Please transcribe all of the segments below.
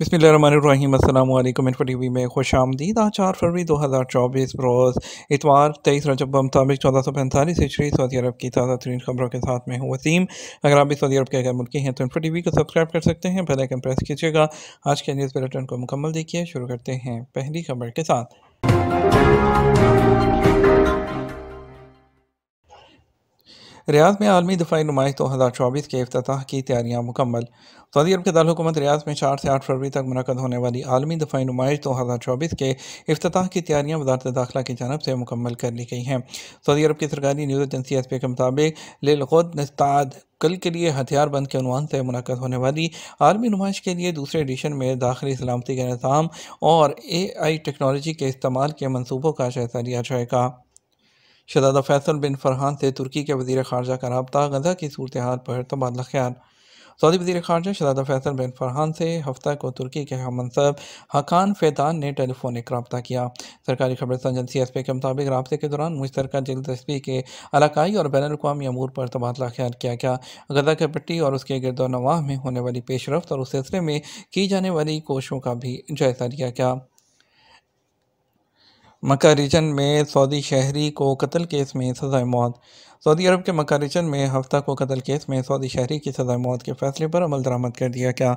बसमीम and T V में खुश आमदीद आज चार फरवरी दो हज़ार चौबीस बरोज़ इतवार तेईस रजब मुताबिक चौदह सौ पैंतालीस हिजरी सऊदी अरब की ताज़ा तरीन खबरों के साथ में हूँ वसीम अगर आप भी सऊदी अरब के अगर मुल्की हैं तो इन्फो टी वी को सब्सक्राइब कर सकते हैं पहले आइकन प्रेस कीजिएगा आज के न्यूज़ बुलेटिन को मुकम्मल देखिए शुरू करते हैं पहली खबर के साथ रियाज में आलमी दफाई नुमाइश दो हज़ार चौबीस के अफ्ताह की तैयारियाँ मुकम्मल सऊदी अरब के दारकूमत रियाज में चार से आठ फरवरी तक मनकद होने वाली आलमी दफाई नुमाइश दो हज़ार चौबीस के अफ्ताह की तैयारियाँ वजारत दाखिला की जानब से मुकम्मल कर ली गई हैं सऊदी अरब की सरकारी न्यूज़ एजेंसी एस पी के मुताबिक लिलगद नस्ताद कल के लिए हथियार बंद के अनुमान से मुनद होने वाली आर्मी नुमाइश के लिए दूसरे एडिशन में दाखिली सलामती के निज़ाम और ए आई टेक्नोलॉजी के इस्तेमाल के मनसूबों का जायजा लिया जाएगा शहजादा फैसल बिन फरहान से तुर्की के वजीर खारजा का रबता गजा की सूरत हाल पर तबादला तो ख्याल सऊदी वजी खारजा शहजादा फैसल बिन फरहान से हफ्ता को तुर्की के मनसब हकान फैतान ने टेलीफोनिक रबता किया सरकारी खबर एजेंसी एस पी के मुताबिक रबते के दौरान मुश्तर जेल तस्वीर के इलाकई और बैन अवी अमूर पर तबादला तो ख्याल किया गया गजा के पट्टी और उसके गिरदो नवाह में होने वाली पेशरफ और उस सिलसिले में की जाने वाली कोशों का भी जायजा लिया गया मक्का रीजन में सऊदी शहरी को कत्ल केस में सजाए मौत सऊदी अरब के मकारीचन में हफ्ता को कतल केस में सऊदी शहरी की सजा मौत के फैसले पर अमल दरामद कर दिया गया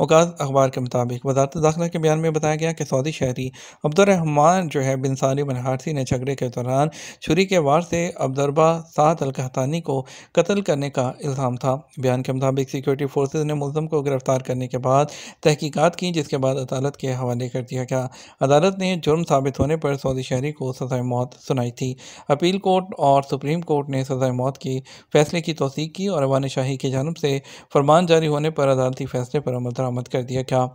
अकाज अखबार के मुताबिक वजारत दाखिला के बयान में बताया गया कि सऊदी शहरी अब्दुलरहमान जो है बिन सारी बन हारसी ने झगड़े के दौरान छुरी के वार से अब्दरबा सात अलकहतानी को कत्ल करने का इल्ज़ाम था बयान के मुताबिक सिक्योरिटी फोर्सेज ने मुलम को गिरफ्तार करने के बाद तहकीकत की जिसके बाद अदालत के हवाले कर दिया गया अदालत ने जुर्म साबित होने पर सऊदी शहरी को सजा मौत सुनाई थी अपील कोर्ट और सुप्रीम कोर्ट ने सज़ाए मौत की फैसले की तोसीक की और अवान शाही की जानब से फरमान जारी होने पर अदालती फैसले पर अमल दरामद कर दिया गया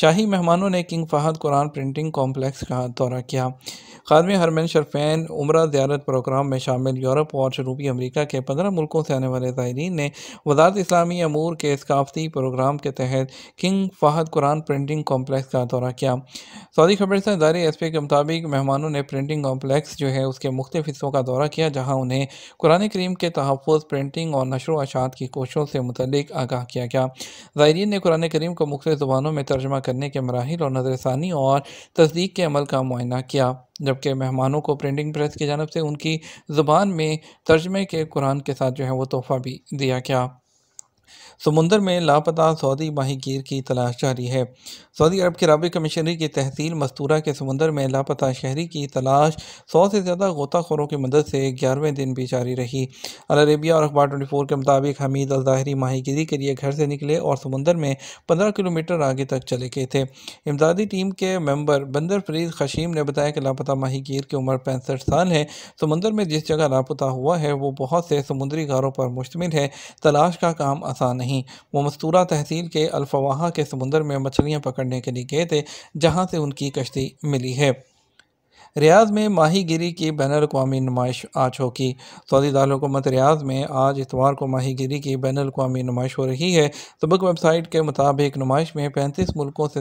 शाही मेहमानों ने king Fahd Quran printing complex का दौरा किया खादम हरमैन शरफैन उम्र ज्यारत प्रोग्राम में शामिल यूरोप और जनूबी अमरीका के पंद्रह मुल्कों से आने वाले ज़ायरीन ने वजारत इस्लामी अमूर के सकाफती प्रोग्राम के तहत king Fahd Quran printing complex का दौरा किया सऊदी खबर से दायरे एस पी के मुताबिक मेहमानों ने प्रिंटिंग कॉम्प्लेक्स जो है उसके मुख्तफ हिस्सों का दौरा किया जहाँ उन्हें कुरान करीम के तहफ़ प्रिंटिंग और नशर अशात की कोशिशों से मुतल आगाह किया गया ज़ायरीन ने कुरान करीम को मुख्तु ज़ुबानों में तर्जमा करने के मराहल और नज़रसानी और तस्दीक के अमल का मुआयना किया जबकि मेहमानों को प्रिंटिंग प्रेस की जानब से उनकी ज़ुबान में तर्जमे के कुरान के साथ जो है वो तोहफ़ा भी दिया गया समुंदर में लापता सऊदी माही गिर की तलाश जारी है सऊदी अरब के रबी कमिश्नरी की तहसील मस्तूरा के समुंदर में लापता शहरी की तलाश सौ से ज़्यादा गोताखोरों की मदद से ग्यारहवें दिन भी जारी रही अरेबिया और अखबार ट्वेंटी फोर के मुताबिक हमीद अलजाहरी माहीगिरी के लिए घर से निकले और समुंदर में पंद्रह किलोमीटर आगे तक चले गए थे इमदादी टीम के मेम्बर बंदर फरीद खशीम ने बताया कि लापता माहीगीर की उम्र पैंसठ साल है समुंदर में जिस जगह लापता हुआ है वो बहुत से समुंदरी गारों पर मुश्तमिल है तलाश का काम आसान नहीं वो मस्तूरा तहसील के अल्फवाहा के समुंदर में मछलियाँ पकड़ने के लिए गए थे जहाँ से उनकी कश्ती मिली है रियाज में माही गिरी की बैन अवी नुमाइश आज होगी सऊदी दारकूमत रियाज में आज इतवार को माही गिरी की बैन अवी नुमाइश हो रही है सबक वेबसाइट के मुताबिक नुमाइश में पैंतीस मुल्कों से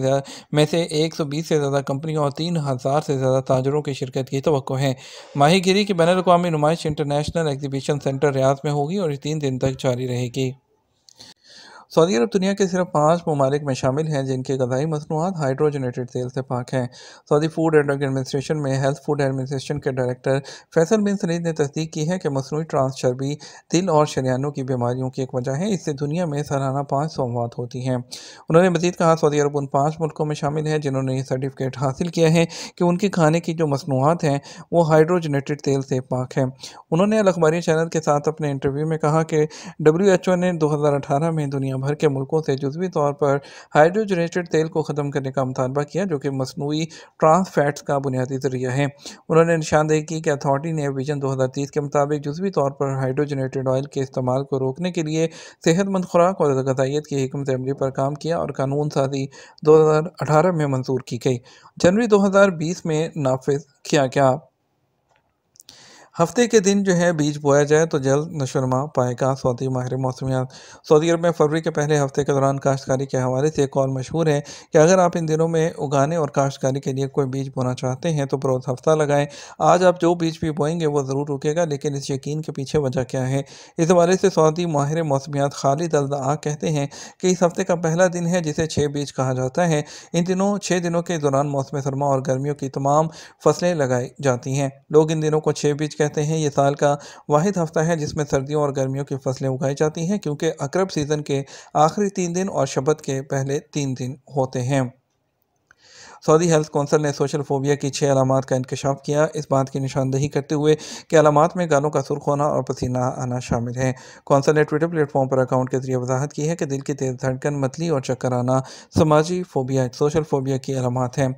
में से एक सौ बीस से ज़्यादा कंपनियों और तीन हज़ार से ज़्यादा ताजरों की शिरकत की तो है माही गिरी की बैन अवी नुमाइश इंटरनेशनल एग्जीबिशन सेंटर रियाज में होगी और तीन दिन तक जारी रहेगी सऊदी अरब दुनिया के सिर्फ पाँच ममालिक में शामिल हैं जिनके गजाई मसनूआत हाइड्रोजनेटेड तेल से पाक हैं Saudi food and drug administration में हेल्थ फूड एडमिनिस्ट्रेशन के डायरेक्टर फैसल बिन सलीद ने तस्दीक की है कि मसनू ट्रांस चर्बी दिल और शरियानों की बीमारियों की एक वजह है इससे दुनिया में सालाना पाँच सौ अमवात होती हैं उन्होंने मजीद कहा सऊदी अरब उन पाँच मुल्कों में शामिल हैं जिन्होंने ये सर्टिफिकेट हासिल किया है कि उनके खाने की जो मसनूआत हैं वो हाइड्रोजनेटेड तेल से पाक हैं उन्होंने अलखबारी चैनल के साथ अपने इंटरव्यू में कहा कि डब्ल्यू एच ओ ने दो हज़ार अठारह में दुनिया भर के मुल्कों से जजवी तौर पर हाइड्रोजनेटेड तेल को ख़त्म करने का मुतालबा किया जो कि मसनू ट्रांस फैट्स का बुनियादी ज़रिया है उन्होंने निशानदेही की कि अथॉरिटी ने विजन दो हज़ार तीस के मुताबिक जजवी तौर पर हाइड्रोजनेटेड ऑयल के इस्तेमाल को रोकने के लिए सेहतमंद खुराक और गजाइत की हमत अमली पर काम किया और कानून साजी दो हज़ार अठारह में मंजूर की गई जनवरी दो हज़ार बीस में नाफिज किया गया हफ्ते के दिन जो है बीज बोया जाए तो जल्द नशोनमा पाएगा सऊदी माहिर मौसमियात सऊदी अरब में फरवरी के पहले हफ्ते के दौरान काश्तकारी के हवाले से एक और मशहूर है कि अगर आप इन दिनों में उगाने और काश्तकारी के लिए कोई बीज बोना चाहते हैं तो बरोज़ हफ्ता लगाएं आज आप जो बीज भी बोएंगे वो ज़रूर रुकेगा लेकिन इस यकीन के पीछे वजह क्या है इस हवाले से सऊदी माहिर मौसमियात खालिद आ कहते हैं कि इस हफ्ते का पहला दिन है जिसे छः बीज कहा जाता है इन दिनों छः दिनों के दौरान मौसम सरमा और गर्मियों की तमाम फसलें लगाई जाती हैं लोग इन दिनों को छः बीज कहते हैं ये साल का वाद हफ्ता है जिसमें सर्दियों और गर्मियों की फसलें उगाई जाती हैं क्योंकि अक्रब सीज़न के आखिरी तीन दिन और शबद के पहले तीन दिन होते हैं सऊदी हेल्थ कौंसिल ने सोशल फोबिया की छः अलामत का इंकशाफ किया इस बात की निशानदही करते हुए कि अलामत में गालों का सुर्ख होना और पसीना आना शामिल है कौंसल ने ट्विटर प्लेटफॉर्म पर अकाउंट के जरिए वजाहत की है कि दिल की तेज़ धड़कन मतली और चक्कर आना समाजी फोबिया सोशल फोबिया की अलामत हैं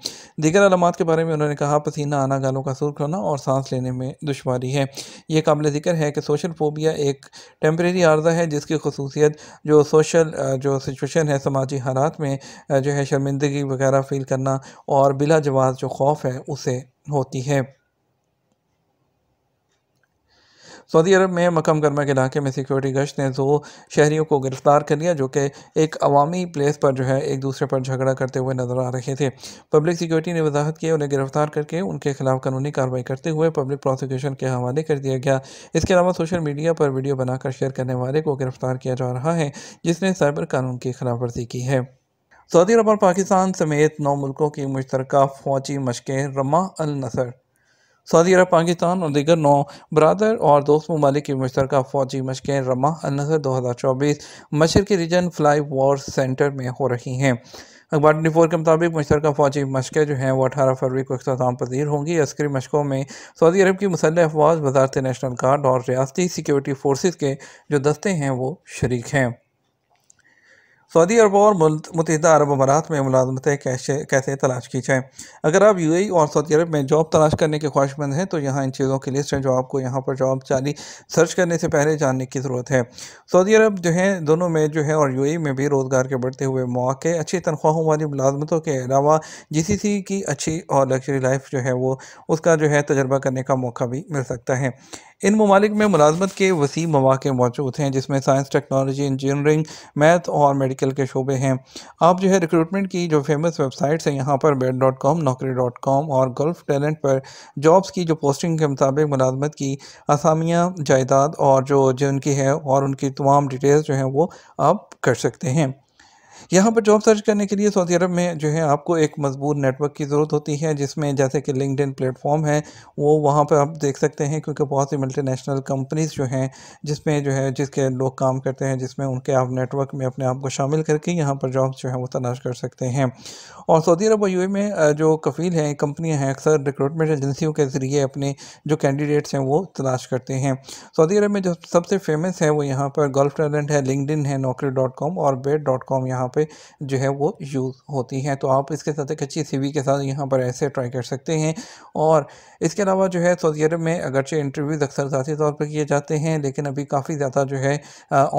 दीगर अलामत के बारे में उन्होंने कहा पसीना आना गालों का सुर्ख होना और सांस लेने में दुशारी है यह काबिल जिक्र है कि सोशल फोबिया एक टेम्प्रेरी आर्जा है जिसकी खसूसियत जो सोशल जो सिचुएशन है समाजी हालात में जो है शर्मिंदगी वगैरह फील करना और बिला जवाज़ जो खौफ है उसे होती है सऊदी अरब में मकम गर्मा के इलाके में सिक्योरिटी गश्त ने दो शहरीों को गिरफ्तार कर लिया जो कि एक अवामी प्लेस पर जो है एक दूसरे पर झगड़ा करते हुए नजर आ रहे थे पब्लिक सिक्योरिटी ने वजाहत की उन्हें गिरफ्तार करके उनके खिलाफ कानूनी कार्रवाई करते हुए पब्लिक प्रोसिक्यूशन के हवाले कर दिया गया इसके अलावा सोशल मीडिया पर वीडियो बनाकर शेयर करने वाले को गिरफ्तार किया जा रहा है जिसने साइबर कानून की खिलाफवर्जी की है सऊदी अरब और पाकिस्तान समेत नौ मुल्कों की मुश्तर फौजी मशकें रमा अल नसर सऊदी अरब पाकिस्तान और दीगर नौ बरदर और दोस्त ममालिक की मुश्तर फौजी मशकें रमा अल नसर दो हज़ार चौबीस मशरकी रीजन फ्लाई वॉर सेंटर में हो रही हैं अखबार ट्वेंटी फोर के मुताबिक मुश्तर फौजी मशकें जो हैं वो अठारह फरवरी को अख्ताम पजीर होंगी अस्करी मशकों में सऊदी अरब की मुसल अफवाज वजारत नेशनल गार्ड और रियाती सिक्योरिटी फोर्स के जो दस्ते हैं वो शरीक हैं सऊदी अरब और मुतहदा अरब अमारात में मुलाजमतें कैसे कैसे तलाश की जाएँ अगर आप यूएई और सऊदी अरब में जॉब तलाश करने के ख्वाहिशमंद हैं तो यहाँ इन चीज़ों की लिस्ट है जो आपको यहाँ पर जॉब चाली सर्च करने से पहले जानने की ज़रूरत है सऊदी अरब जो है दोनों में जो है और यू में भी रोज़गार के बढ़ते हुए मौक़े अच्छी तनख्वाहों वाली मुलाजमतों के अलावा जी सी सी की अच्छी और लग्जरी लाइफ जो है वो उसका जो है तजर्बा करने का मौका भी मिल सकता है इन ममालिक में मुलाजमत के वसी मौाक़े मौजूद हैं जिसमें साइंस टेक्नोलॉजी इंजीनियरिंग मैथ और मेडिकल के शोबे हैं आप जो है रिक्रूटमेंट की जो फेमस वेबसाइट्स हैं यहाँ पर Bayt dot com Naukri dot com और गल्फ टैलेंट पर जॉब्स की जो पोस्टिंग के मुताबिक मुलाजमत की आसामियाँ जायदाद और जो जिनकी है और उनकी तमाम डिटेल्स जो हैं वो आप कर सकते हैं यहाँ पर जॉब सर्च करने के लिए सऊदी अरब में जो है आपको एक मजबूत नेटवर्क की ज़रूरत होती है जिसमें जैसे कि लिंकड प्लेटफॉर्म है वो वहाँ पर आप देख सकते हैं क्योंकि बहुत सी मल्टीनेशनल कंपनीज़ जो हैं जिसमें जो है जिसके लोग काम करते हैं जिसमें उनके आप नेटवर्क में अपने आप को शामिल करके यहाँ पर जॉब जो है वो तलाश कर सकते हैं और सऊदी अरब और यू e में जो कफील हैं कंपनियाँ हैं अक्सर रिक्रूटमेंट एजेंसियों के ज़रिए अपने जो कैंडिडेट्स हैं वो तलाश करते हैं सऊदी अरब में जो सबसे फेमस है वो यहाँ पर गल्फ टैलेंट है लिंकड है नौकरी और बेट डॉट कॉम यहाँ यहाँ पे जो है वो यूज़ होती हैं तो आप इसके साथ एक अच्छी सी के साथ यहाँ पर ऐसे ट्राई कर सकते हैं और इसके अलावा जो है सऊदी अरब में अगरचे इंटरव्यूज़ अक्सर ज़ाती तौर पर किए जाते हैं लेकिन अभी काफ़ी ज़्यादा जो है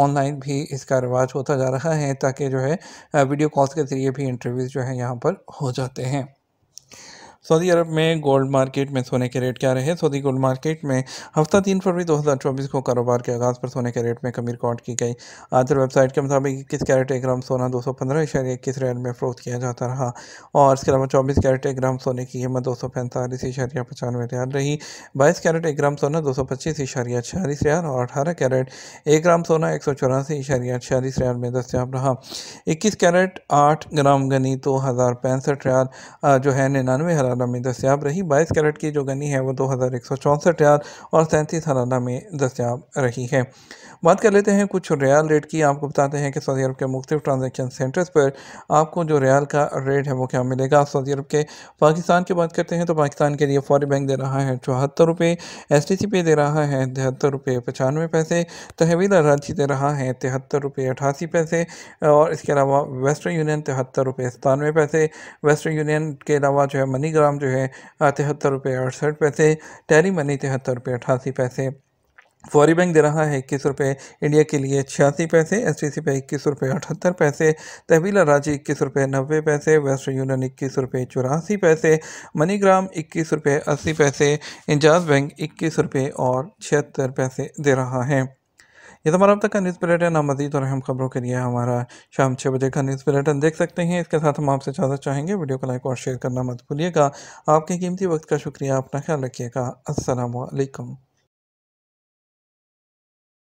ऑनलाइन भी इसका रिवाज होता जा रहा है ताकि जो है वीडियो कॉल्स के ज़रिए भी इंटरव्यूज़ जो है यहाँ पर हो जाते हैं सऊदी अरब में गोल्ड मार्केट में सोने के रेट क्या रहे सऊदी गोल्ड मार्केट में हफ्ता तीन फरवरी 2024 को कारोबार के आगाज़ पर सोने के रेट में कमी रिकॉर्ड की गई आजर वेबसाइट के मुताबिक इक्कीस कैरेट एक ग्राम सोना दो सौ पंद्रह इशारे इक्कीस रेट में फरोख्त किया जाता रहा और इसके अलावा चौबीस कैरेट एक ग्राम सोने की कीमत दो सौ पैंतालीस इशारिया पचानवे रियाल रही बाईस कैरेट एक ग्राम सोना दो सौ पच्चीस इशारिया छियालीस रियाल और अठारह कैरेट एक ग्राम सोना एक सौ चौरासी इशारिया छियालीस रियाल में दस्तियाब रहा इक्कीस कैरेट आठ ग्राम गनी दो हज़ार पैंसठ रियाल जो है निन्यानवे हराना में दस्याब रही बाईस कैरेट की जो गनी है वो दो हज़ार एक सौ चौंसठ रियाल और सैंतीस हराना में दस्याब रही है बात कर लेते हैं कुछ रियाल रेट की आपको बताते हैं कि सऊदी अरब के मुख्तु ट्रांजेक्शन सेंटर्स पर आपको जो रियाल का रेट है वो क्या मिलेगा सऊदी अरब के पाकिस्तान की बात करते हैं तो पाकिस्तान के लिए फौरी बैंक दे रहा है चौहत्तर रुपये एस टी सी पे दे रहा है तिहत्तर रुपये पचानवे पैसे तहवील रांची दे रहा है तिहत्तर रुपये अठासी पैसे और इसके अलावा वेस्टर्न यूनियन तिहत्तर रुपये सतानवे पैसे वेस्टर्न यूनियन के अलावा जो है मनी ग्राम जो है तिहत्तर रुपये अड़सठ पैसे टैरी मनी तिहत्तर रुपये अठासी पैसे फौरी बैंक दे रहा है इक्कीस रुपये इंडिया के लिए छियासी पैसे एस टी सी पे इक्कीस रुपये अठहत्तर पैसे तहवीला राज्य इक्कीस रुपये नब्बे पैसे वेस्ट यूनियन इक्कीस रुपये चौरासी पैसे मनीग्राम इक्कीस रुपये अस्सी पैसे इंजाज बैंक इक्कीस रुपये और छिहत्तर पैसे दे रहा है ये तो हमारा अब तक का न्यूज़ बुलेटिन आप मजीद और अहम खबरों के लिए हमारा शाम छः बजे का न्यूज़ बुलेटिन देख सकते हैं इसके साथ हम आपसे ज़्यादा चाहेंगे वीडियो को लाइक और शेयर करना मत भूलिएगा आपके कीमती वक्त का शुक्रिया अपना ख्याल रखिएगा असलकम